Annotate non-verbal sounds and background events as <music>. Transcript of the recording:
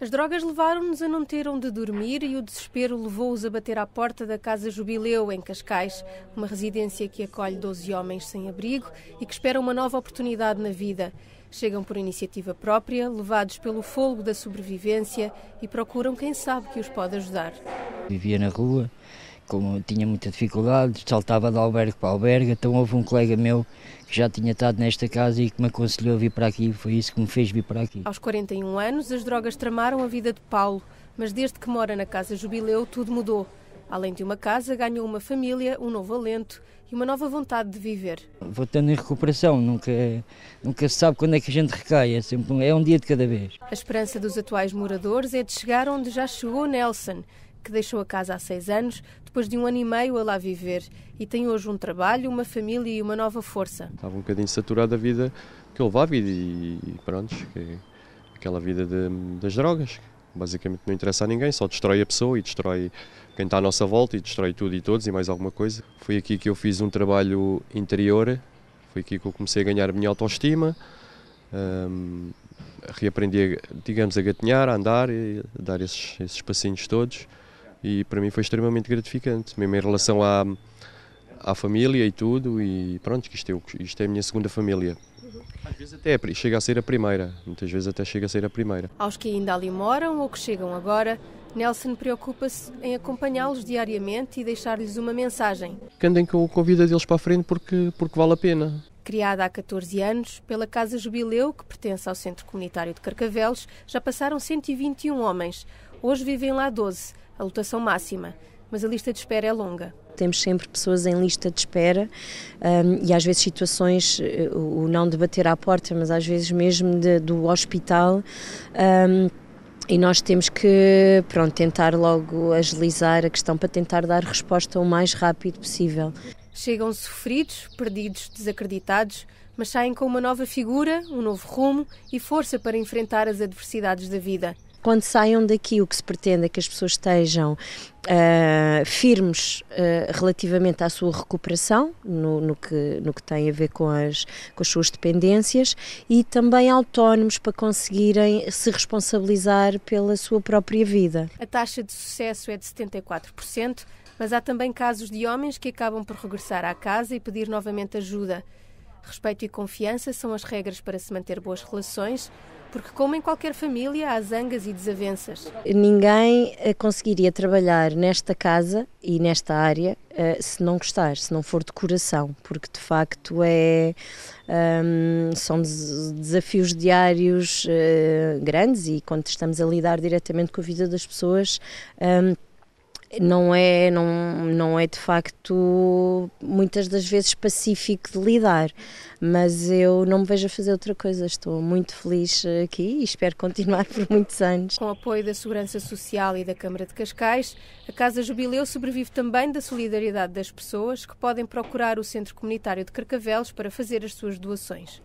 As drogas levaram-nos a não ter onde dormir e o desespero levou-os a bater à porta da Casa Jubileu, em Cascais, uma residência que acolhe 12 homens sem abrigo e que espera uma nova oportunidade na vida. Chegam por iniciativa própria, levados pelo fogo da sobrevivência e procuram quem sabe que os pode ajudar. Vivia na rua, como tinha muita dificuldade, saltava de albergue para albergue, então houve um colega meu que já tinha estado nesta casa e que me aconselhou a vir para aqui, foi isso que me fez vir para aqui. Aos 41 anos, as drogas tramaram a vida de Paulo, mas desde que mora na Casa Jubileu, tudo mudou. Além de uma casa, ganhou uma família, um novo alento e uma nova vontade de viver. Voltando em recuperação, nunca, nunca se sabe quando é que a gente recai, é, sempre, é um dia de cada vez. A esperança dos atuais moradores é de chegar onde já chegou Nelson, que deixou a casa há seis anos, depois de um ano e meio a lá viver, e tem hoje um trabalho, uma família e uma nova força. Estava um bocadinho saturado da vida que eu levava e, e pronto, que, aquela vida de, das drogas, basicamente não interessa a ninguém, só destrói a pessoa e destrói quem está à nossa volta e destrói tudo e todos e mais alguma coisa. Foi aqui que eu fiz um trabalho interior, foi aqui que eu comecei a ganhar a minha autoestima, um, reaprendi, digamos, a gatinhar, a andar e a dar esses, esses passinhos todos e para mim foi extremamente gratificante, mesmo em relação à, à família e tudo, e pronto, que isto, é, isto é a minha segunda família. Às vezes até é chega a ser a primeira, muitas vezes até chega a ser a primeira. Aos que ainda ali moram ou que chegam agora, Nelson preocupa-se em acompanhá-los diariamente e deixar-lhes uma mensagem. Que andem com a vida deles para a frente porque, porque vale a pena. Criada há 14 anos pela Casa Jubileu, que pertence ao Centro Comunitário de Carcavelos, já passaram 121 homens. Hoje vivem lá 12 a lotação máxima, mas a lista de espera é longa. Temos sempre pessoas em lista de espera um, e às vezes situações, eh, o não de bater à porta, mas às vezes mesmo de, do hospital. Um, e nós temos que pronto, tentar logo agilizar a questão para tentar dar resposta o mais rápido possível. Chegam sofridos, perdidos, desacreditados, mas saem com uma nova figura, um novo rumo e força para enfrentar as adversidades da vida quando saiam daqui, o que se pretende é que as pessoas estejam Uh, firmes uh, relativamente à sua recuperação, no, no, que, no que tem a ver com as, com as suas dependências, e também autónomos para conseguirem se responsabilizar pela sua própria vida. A taxa de sucesso é de 74%, mas há também casos de homens que acabam por regressar à casa e pedir novamente ajuda. Respeito e confiança são as regras para se manter boas relações, porque, como em qualquer família, há zangas e desavenças. Ninguém eh, conseguiria trabalhar nesta casa e nesta área eh, se não gostar, se não for de coração, porque de facto é. Um, são desafios diários uh, grandes e quando estamos a lidar diretamente com a vida das pessoas. Um, não é, não, não é de facto muitas das vezes pacífico de lidar, mas eu não me vejo a fazer outra coisa. Estou muito feliz aqui e espero continuar <laughs> por muitos anos. Com o apoio da Segurança Social e da Câmara de Cascais, a Casa Jubileu sobrevive também da solidariedade das pessoas que podem procurar o Centro Comunitário de Carcavelos para fazer as suas doações.